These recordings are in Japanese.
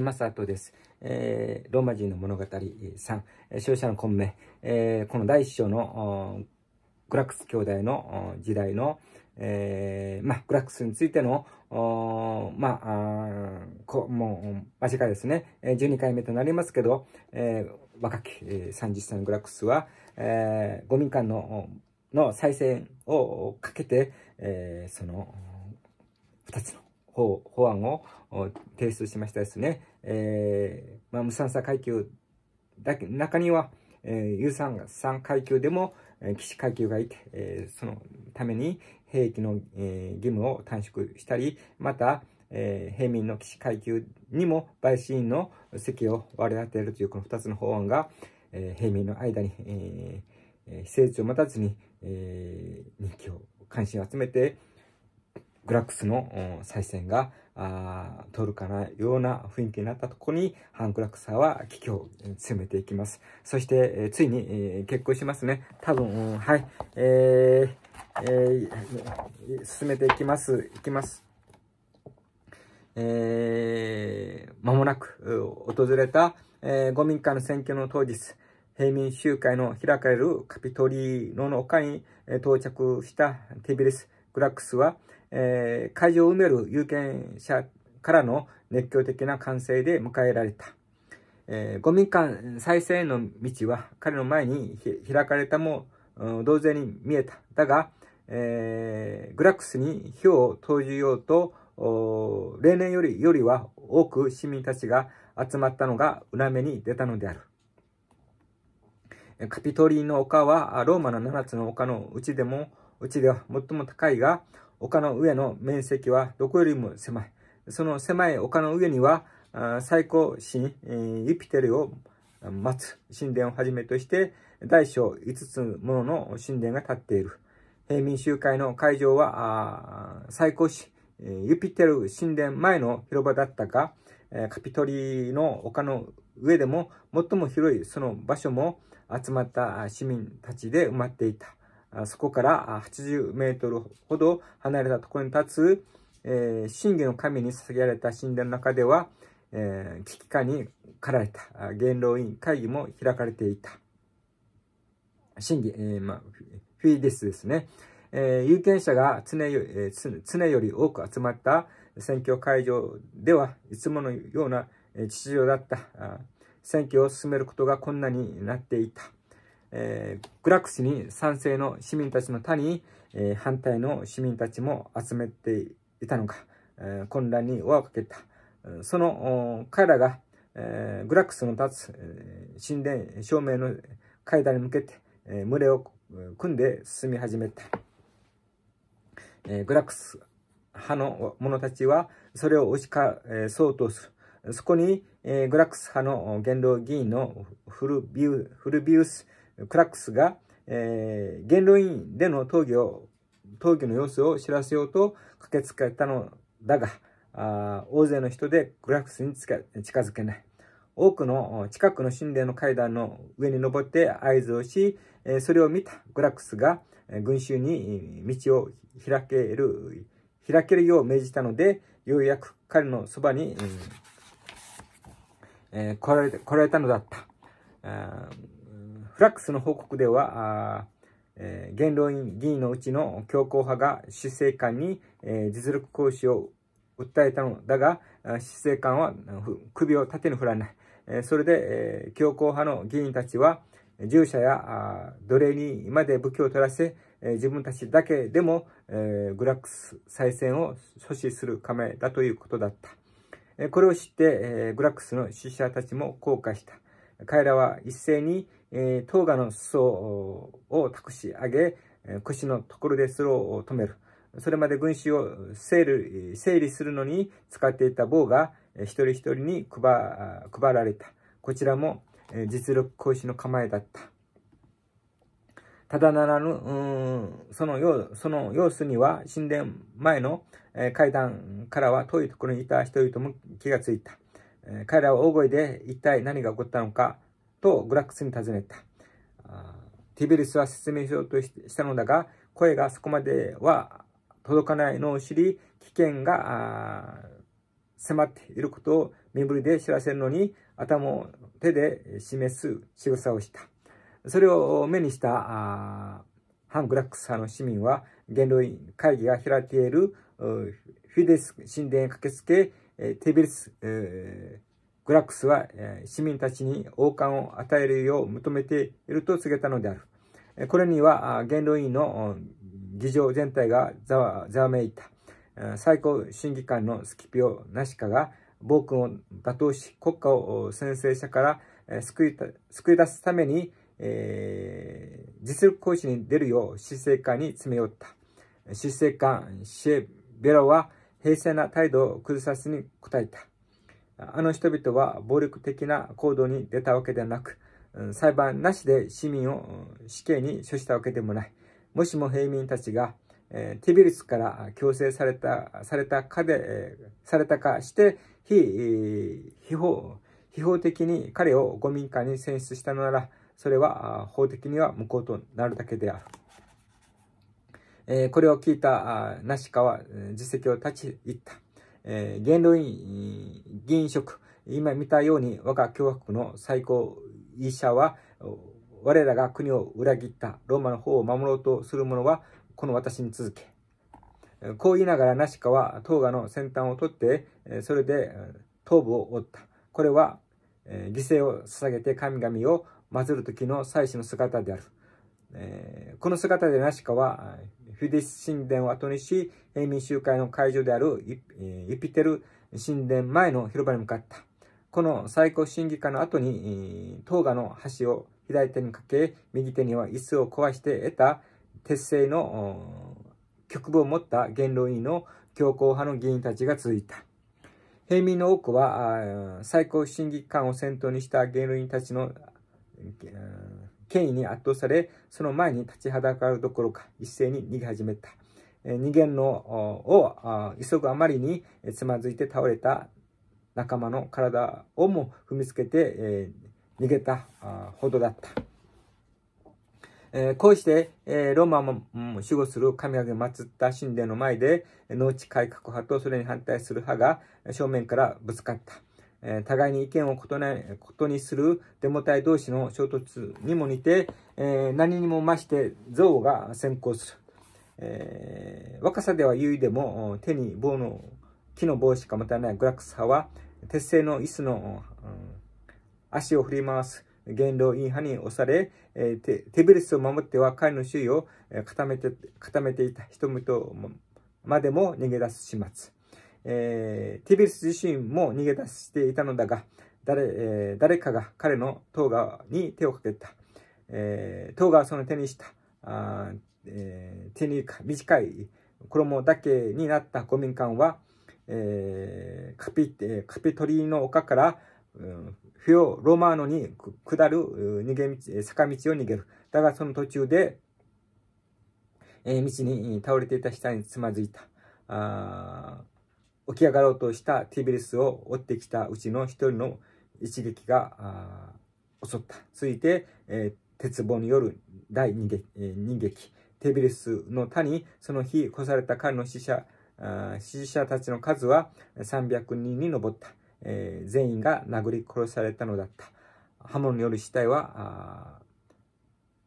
マサトです、えー、ローマ人の物語3、勝者の混迷、えー、この第一章のグラックス兄弟の時代の、えー、まグラックスについての、まあ、こもう、間近ですね、12回目となりますけど、えー、若き30歳のグラックスは、えー、五民間のの再生をかけて、えー、その、2つの法法案を提出しましたですね、えーまあ、無産者階級だけ中には、えー、有産産階級でも、えー、騎士階級がいて、えー、そのために兵役の、えー、義務を短縮したりまた、えー、平民の騎士階級にも陪審員の席を割り当てるというこの2つの法案が、えー、平民の間に、えー、非正を待たずに、えー、人気を関心を集めて、グラックスの再選が通るかなような雰囲気になったところに、ハン・グラックスは危機を強めていきます。そして、ついに結婚しますね。多分、はい、えー、えー、進めていきます、いきます。えー、間もなく訪れた、えー、民間の選挙の当日、平民集会の開かれるカピトリーノの丘に到着したテビリス・グラックスは、えー、会場を埋める有権者からの熱狂的な歓声で迎えられた。えー、公民館再生への道は彼の前に開かれたも、うん、同然に見えた。だが、えー、グラックスに火を投じようと、例年よりよりは多く市民たちが集まったのが裏目に出たのである。カピトリーの丘はローマの7つの丘のうちでも、うちでは最も高いが、丘の上の面積はどこよりも狭い。その狭い丘の上には、最高神、ユピテルを待つ神殿をはじめとして、大小5つものの神殿が建っている。民衆会の会場は、最高神、ユピテル神殿前の広場だったが、カピトリの丘の上でも最も広いその場所も集まった市民たちで埋まっていた。そこから80メートルほど離れたところに立つ、えー、神玄の神に捧げられた神殿の中では、えー、危機感に駆られた元老院会議も開かれていた。審議、えー、まあ、フィーデスですね。えー、有権者が常よ,、えー、常より多く集まった選挙会場では、いつものような秩序だった。選挙を進めることが困難になっていた。えー、グラクスに賛成の市民たちの他に、えー、反対の市民たちも集めていたのか、えー、混乱に輪をかけた。その彼らが、えー、グラクスの立つ、えー、神殿照明の階段に向けて、えー、群れを組んで進み始めた。えー、グラクス派の者たちはそれを押し返そうとする。そこに、えー、グラクス派の元老議員のフルビュフルビウスクラックスが、えー、元老院での討議を、討議の様子を知らせようと駆けつけたのだが、あ大勢の人でクラックスに近づけない。多くの近くの神殿の階段の上に登って合図をし、それを見たグラックスが群衆に道を開ける、開けるよう命じたので、ようやく彼のそばに、えー、来られたのだった。フラックスの報告では、えー、元老院議員のうちの強硬派が執政官に、えー、実力行使を訴えたのだが、執政官は首を縦に振らない。えー、それで、えー、強硬派の議員たちは、従者や奴隷にまで武器を取らせ、えー、自分たちだけでも、えー、グラックス再選を阻止する構えだということだった。えー、これを知って、えー、グラックスの支持者たちも後悔した。彼らは一斉に、えー、トガの裾を託し上げ、腰のところでそれを止める。それまで群衆を整理整理するのに使っていた棒が一人一人に配配られた。こちらも実力行使の構えだった。ただならぬ、うその様その様子には神殿前の階段からは遠いところにいた人々も気がついた。彼らは大声で一体何が起こったのかとグラックスに尋ねた。ティベリスは説明しようとしたのだが、声がそこまでは届かないのを知り、危険が迫っていることを身振りで知らせるのに、頭を手で示す仕草をした。それを目にした反グラックス派の市民は、元老院会議が開いているフィデス神殿へ駆けつけ、ティベリス、えーグラックスは市民たちに王冠を与えるよう求めていると告げたのである。これには元老院の議場全体がざわめいた。最高審議官のスキピオ・ナシカが暴君を打倒し国家を先制者から救い救い出すために、えー、実力行使に出るよう執政官に詰め寄った。執政官シェ・ベロは平静な態度を崩さずに答えた。あの人々は暴力的な行動に出たわけではなく、裁判なしで市民を死刑に処したわけでもない。もしも平民たちが、えー、ティビリスから強制された、されたかで、えー、されたかして、非、非法、非法的に彼を五民家に選出したのなら、それは法的には無効となるだけである。えー、これを聞いたナシカは実績を立ち入った。えー、元老院議職、今見たように我が共和国の最高医者は、我らが国を裏切ったローマの方を守ろうとする者は、この私に続け。こう言いながらナシカはトウガの先端を取って、それで頭部を折った。これは、犠牲を捧げて神々を祀る時の祭祀の姿である。この姿でナシカは、フィディス神殿を後にし、民衆会の会場であるイピテル神殿前の広場に向かった。この最高審議会の後に、トーガの橋を左手にかけ、右手には椅子を壊して得た鉄製の局部を持った元老院の強硬派の議員たちが続いた。平民の多くは、最高審議官を先頭にした元老院たちの権威に圧倒され、その前に立ちはだかるどころか、一斉に逃げ始めた。逃げんのを急ぐあまりにつまずいて倒れた仲間の体をも踏みつけて、え逃げたほどだった。えこうして、えローマも、守護する神々を祀った神殿の前で農地改革派とそれに反対する派が正面からぶつかった。え互いに意見を異なることにするデモ隊同士の衝突にも似て、え何にも増して憎悪が先行する、え若さでは優位でも手に棒の木の棒しか持たないグラックス派は鉄製の椅子の、足を振り回す言老院派に押され、えー、手ブレスを守っては彼の周囲を固めて固めていた人々までも逃げ出す始末。えー、ティビリス自身も逃げ出していたのだが、誰えー、誰かが彼のト側に手をかけた。えー、はその手にした、えー、手に短い衣だけになった公民館は、えー、カピカピトリの丘から、うん、フィオ・ロマーノに下る逃げ道坂道を逃げる。だがその途中で、えー、道に倒れていた下につまずいた。あ起き上がろうとしたティベリスを追ってきたうちの一人の一撃が襲った。ついて、えー、鉄棒による第二撃,、えー、撃、ティベリスの他にその日越された彼の死者、支持者たちの数は300人に上った、えー、全員が殴り殺されたのだった刃物による死体は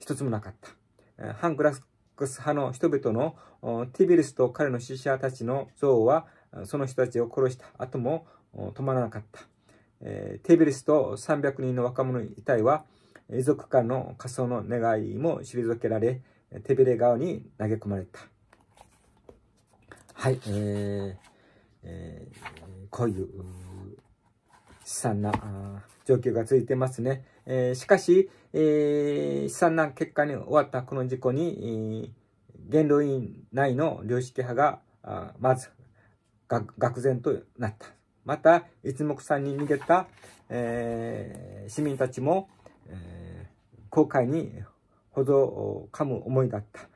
一つもなかった反クラックス派の人々のティビリスと彼の支持者たちの像はその人たちを殺した後も止まらなかった。えー、テーベリスと300人の若者遺体は、遺族間の仮想の願いも退けられ、テベレ側に投げ込まれた。はい、えーえー、こういう悲惨な状況が続いてますね。えー、しかし、えー、悲惨な結果に終わったこの事故に、えー、元老院内の良識派が、あまず愕然となった。また、一目散に逃げた、えー、市民たちも、えー、後悔にほど噛む思いだった。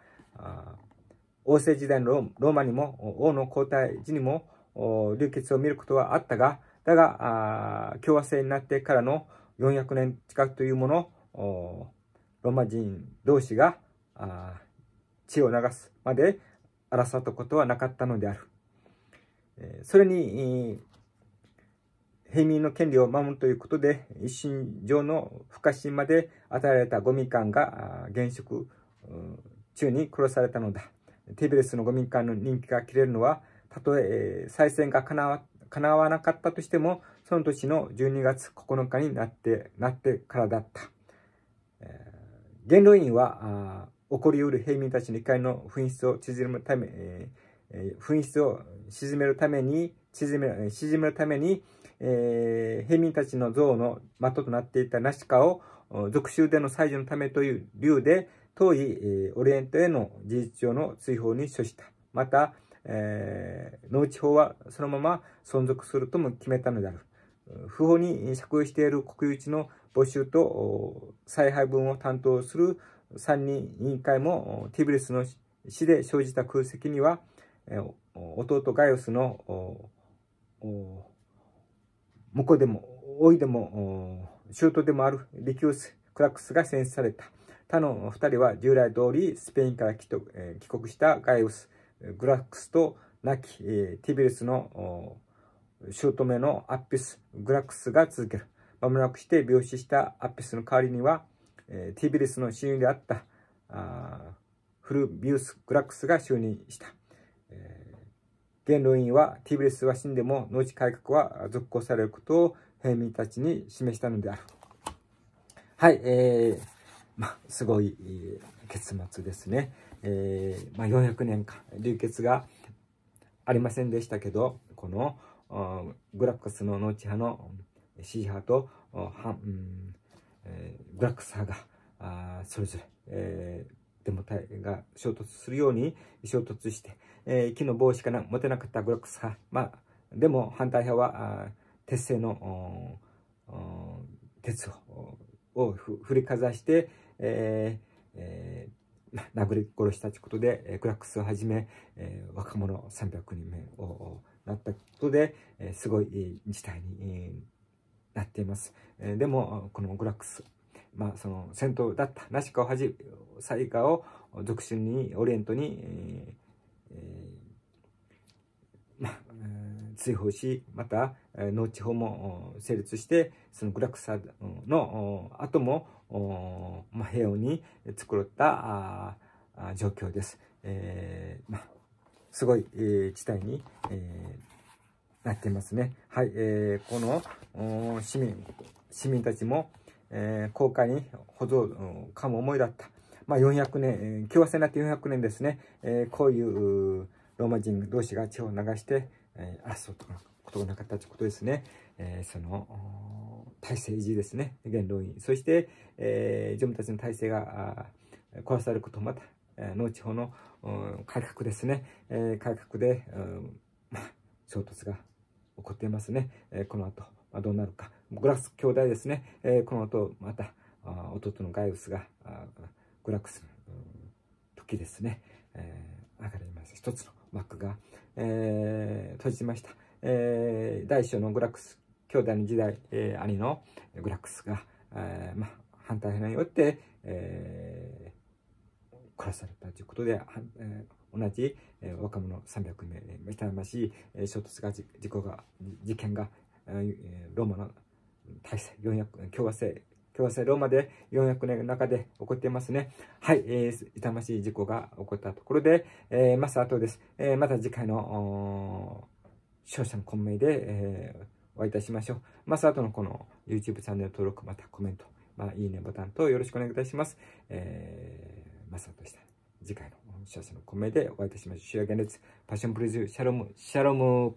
王政時代のローマにも王の皇太子にも流血を見ることはあったが、だが、共和制になってからの400年近くというもの、ローマ人同士が血を流すまで争ったことはなかったのである。それに、平民の権利を守るということで、一身上の不可侵まで与えられたゴミ官が現職中に殺されたのだ。ティベレスのゴミ官の人気が切れるのは、たとえ再選がかなわなかったとしても、その年の12月9日になってなってからだった。元老院は、起こりうる平民たちの怒りの紛失を縮めるため、えーえ紛失を沈めるために、沈め沈めるために、えー、平民たちの像の的となっていたナシカを、俗州での採除のためという理由で、遠い、えー、オリエントへの事実上の追放に処した。また、えー、農地法はそのまま存続するとも決めたのである。不法に借用している国有地の募集と再配分を担当する3人委員会もティブレスの市で生じた空席には、弟ガイオスの婿でも老いでも舅でもあるリキュース・クラックスが選出された他の2人は従来通りスペインから帰国したガイオス・グラックスと亡きティビリスの姑のアッピス・グラックスが続ける間もなくして病死したアッピスの代わりにはティビリスの親友であったフルビウス・グラックスが就任した。元老院はティブレスは死んでも農地改革は続行されることを平民たちに示したのである。はい、えー、まあ、すごい、結末ですね。えー、まあ、400年間、流血がありませんでしたけど、この、グラックスの農地派のシー派と、ハうんえー、ラックス派が、それぞれ、えーでも体が衝突するように衝突して、えー、木の棒しかな持てなかったグラックス派、まあ、でも反対派はあ鉄製の鉄をふ振りかざして、えーえー、殴り殺したということでえグラックスをはじめ、えー、若者300人目をなったことで、えー、すごい事態にえなっています。えでもこのグラックスまあ、その戦闘だった。ナシカをはじ、サイカを属州に、オリエントに、えー、えー、まあ、追放し、また、農地法も成立して、そのグラクサの後も、まあ、平穏に作ったあ状況です。えー、まあ、すごい、えー、事態に、えー、なっていますね。はい、えー、この市民、市民たちも、えー、高価に保存かも思いだった。まあ、400年、共和制になって400年ですね、えー、こういうローマ人同士が血を流して、えー、そうことがなかったということですね。えー、その、体制維持ですね、元老院。そして、えー、自分たちの体制が壊されることまた、農地方の改革ですね、えー、改革で、うん、まあ、衝突が起こっていますね。えー、この後、まあ、どうなるか。グラス兄弟ですね、えー、この後また弟のガイウスがグラックスの時ですね、えー、上がります一つの幕が、えー、閉じました、えー、大小のグラックス兄弟の時代、えー、兄のグラックスが、えーまあ、反対派によって、えー、殺されたということで、えー、同じ、えー、若者300名目覚ましい、え衝突が事故が事件が、えー、ローマの大差400、共和制、共和制ローマで400年の中で起こっていますね。はい、えー、痛ましい事故が起こったところで、えー、まず後です。えー、また次回の、勝者の混迷で、えー、お会いいたしましょう。まず後のこの YouTube チャンネル登録、またコメント、まあ、いいねボタンとよろしくお願いいたします。えー、まさとした。次回の聴者の混迷でお会いいたしましょう。主役列、パッションプレジュー、シャロム、シャロム、